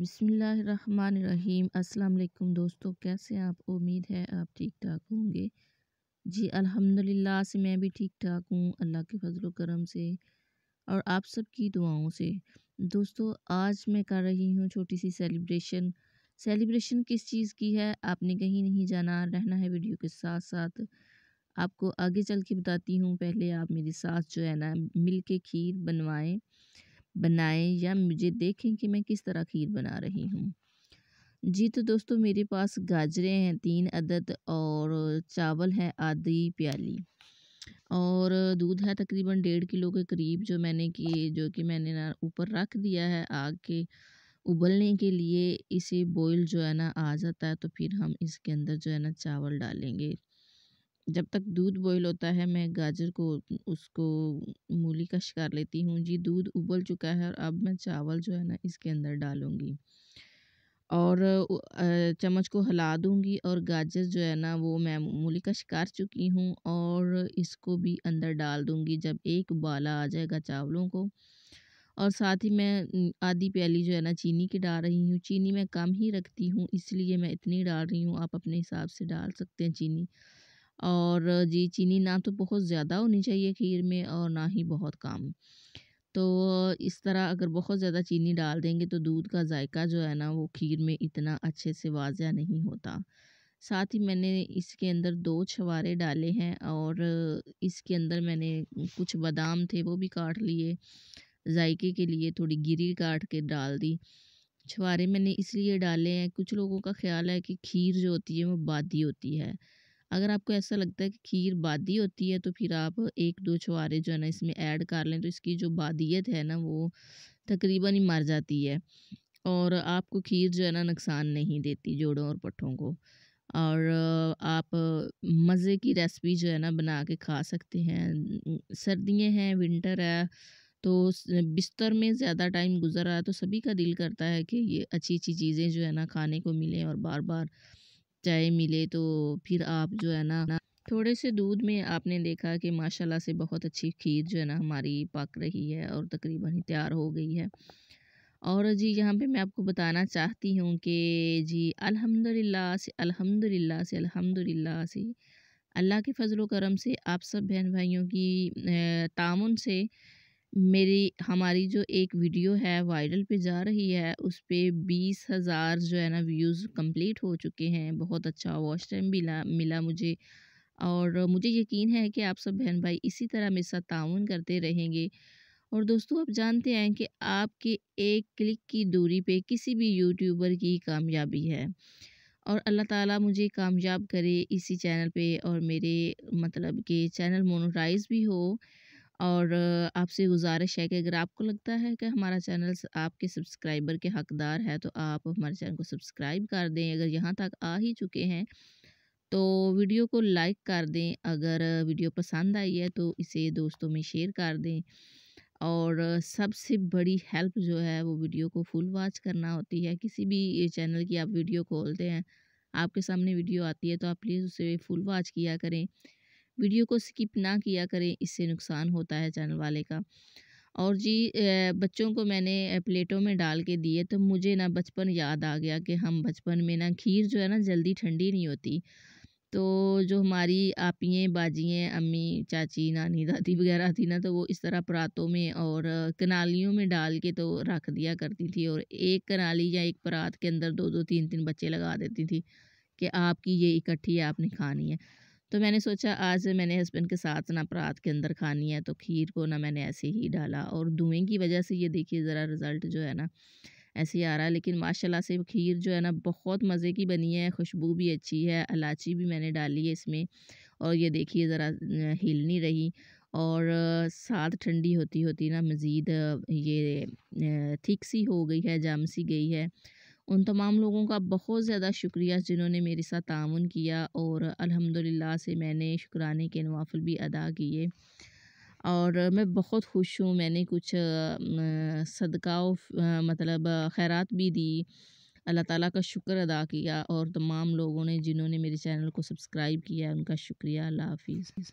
बिसमीम् अल्लाम दोस्तों कैसे हैं आप उम्मीद है आप ठीक ठाक होंगे जी अल्हम्दुलिल्लाह से मैं भी ठीक ठाक हूँ अल्लाह के फजल करम से और आप सब की दुआओं से दोस्तों आज मैं कर रही हूँ छोटी सी सेलिब्रेशन सेलिब्रेशन किस चीज़ की है आपने कहीं नहीं जाना रहना है वीडियो के साथ साथ आपको आगे चल के बताती हूँ पहले आप मेरे साथ जो है ना मिल के खीर बनवाएँ बनाएं या मुझे देखें कि मैं किस तरह खीर बना रही हूँ जी तो दोस्तों मेरे पास गाजरे हैं तीन अदद और चावल है आधी प्याली और दूध है तकरीबन डेढ़ किलो के करीब जो मैंने कि जो कि मैंने ना ऊपर रख दिया है आग के उबलने के लिए इसे बॉईल जो है ना आ जाता है तो फिर हम इसके अंदर जो है ना चावल डालेंगे जब तक दूध बॉईल होता है मैं गाजर को उसको मूली का शिकार लेती हूँ जी दूध उबल चुका है और अब मैं चावल जो है ना इसके अंदर डालूँगी और चम्मच को हिला दूँगी और गाजर जो है ना वो मैं मूली का शिकार चुकी हूँ और इसको भी अंदर डाल दूँगी जब एक उबाला आ जाएगा चावलों को और साथ ही मैं आधी प्याली जो है ना चीनी की डाल रही हूँ चीनी मैं कम ही रखती हूँ इसलिए मैं इतनी डाल रही हूँ आप अपने हिसाब से डाल सकते हैं चीनी और जी चीनी ना तो बहुत ज़्यादा होनी चाहिए खीर में और ना ही बहुत कम तो इस तरह अगर बहुत ज़्यादा चीनी डाल देंगे तो दूध का जायका जो है ना वो खीर में इतना अच्छे से वाजिया नहीं होता साथ ही मैंने इसके अंदर दो छवारे डाले हैं और इसके अंदर मैंने कुछ बादाम थे वो भी काट लिए जायके के लिए थोड़ी गिरी काट के डाल दी छवारे मैंने इसलिए डाले हैं कुछ लोगों का ख्याल है कि खीर जो होती है वो बादी होती है अगर आपको ऐसा लगता है कि खीर बादी होती है तो फिर आप एक दो छुआरे जो है ना इसमें ऐड कर लें तो इसकी जो बादियत है ना वो तकरीबन ही मर जाती है और आपको खीर जो है ना नुकसान नहीं देती जोड़ों और पट्ठों को और आप मज़े की रेसिपी जो है ना बना के खा सकते हैं सर्दियाँ हैं विंटर है तो बिस्तर में ज़्यादा टाइम गुजर रहा है तो सभी का दिल करता है कि ये अच्छी अच्छी चीज़ें जो है ना खाने को मिलें और बार बार चाय मिले तो फिर आप जो है ना थोड़े से दूध में आपने देखा कि माशाल्लाह से बहुत अच्छी खीर जो है ना हमारी पक रही है और तकरीबन तैयार हो गई है और जी यहाँ पे मैं आपको बताना चाहती हूँ कि जी अल्हम्दुलिल्लाह से अल्हम्दुलिल्लाह से अल्हम्दुलिल्लाह से अल्लाह के फजलोकरम करम से आप सब बहन भाइयों की तामुन से मेरी हमारी जो एक वीडियो है वायरल पे जा रही है उस पर बीस हज़ार जो है ना व्यूज़ कंप्लीट हो चुके हैं बहुत अच्छा वॉच टाइम मिला मिला मुझे और मुझे यकीन है कि आप सब बहन भाई इसी तरह मेरे साथ ताउन करते रहेंगे और दोस्तों आप जानते हैं कि आपके एक क्लिक की दूरी पे किसी भी यूट्यूबर की कामयाबी है और अल्लाह ताला मुझे कामयाब करे इसी चैनल पे और मेरे मतलब के चैनल मोनोटाइज भी हो और आपसे गुज़ारिश है कि अगर आपको लगता है कि हमारा चैनल आपके सब्सक्राइबर के हकदार है तो आप हमारे चैनल को सब्सक्राइब कर दें अगर यहाँ तक आ ही चुके हैं तो वीडियो को लाइक कर दें अगर वीडियो पसंद आई है तो इसे दोस्तों में शेयर कर दें और सबसे बड़ी हेल्प जो है वो वीडियो को फुल वॉच करना होती है किसी भी चैनल की आप वीडियो खोलते हैं आपके सामने वीडियो आती है तो आप प्लीज़ उसे फुल वॉच किया करें वीडियो को स्किप ना किया करें इससे नुकसान होता है चैनल वाले का और जी बच्चों को मैंने प्लेटों में डाल के दिए तो मुझे ना बचपन याद आ गया कि हम बचपन में ना खीर जो है ना जल्दी ठंडी नहीं होती तो जो हमारी आपियाँ बाजियाँ अम्मी चाची नानी दादी वगैरह थी ना तो वो इस तरह परातों में और कनालियों में डाल के तो रख दिया करती थी और एक कनाली या एक परात के अंदर दो दो तीन तीन बच्चे लगा देती थी कि आपकी ये इकट्ठी है आपने खानी है तो मैंने सोचा आज मैंने हस्बैंड के साथ ना परात के अंदर खानी है तो खीर को ना मैंने ऐसे ही डाला और धुएँ की वजह से ये देखिए ज़रा रिज़ल्ट जो है ना ऐसे ही आ रहा है लेकिन माशाल्लाह से खीर जो है ना बहुत मज़े की बनी है खुशबू भी अच्छी है इलायची भी मैंने डाली है इसमें और ये देखिए ज़रा हिल नहीं रही और साथ ठंडी होती होती ना मज़ीद ये थिक सी हो गई है जाम सी गई है उन तमाम लोगों का बहुत ज़्यादा शुक्रिया जिन्होंने मेरे साथ ताउन किया और अल्हम्दुलिल्लाह से मैंने शुक्राने के नवाफल भी अदा किए और मैं बहुत खुश हूँ मैंने कुछ सदकाव मतलब खैरात भी दी अल्लाह ताला का शुक्र अदा किया और तमाम लोगों ने जिन्होंने मेरे चैनल को सब्सक्राइब किया उनका शुक्रिया अल्लाह हाफिज़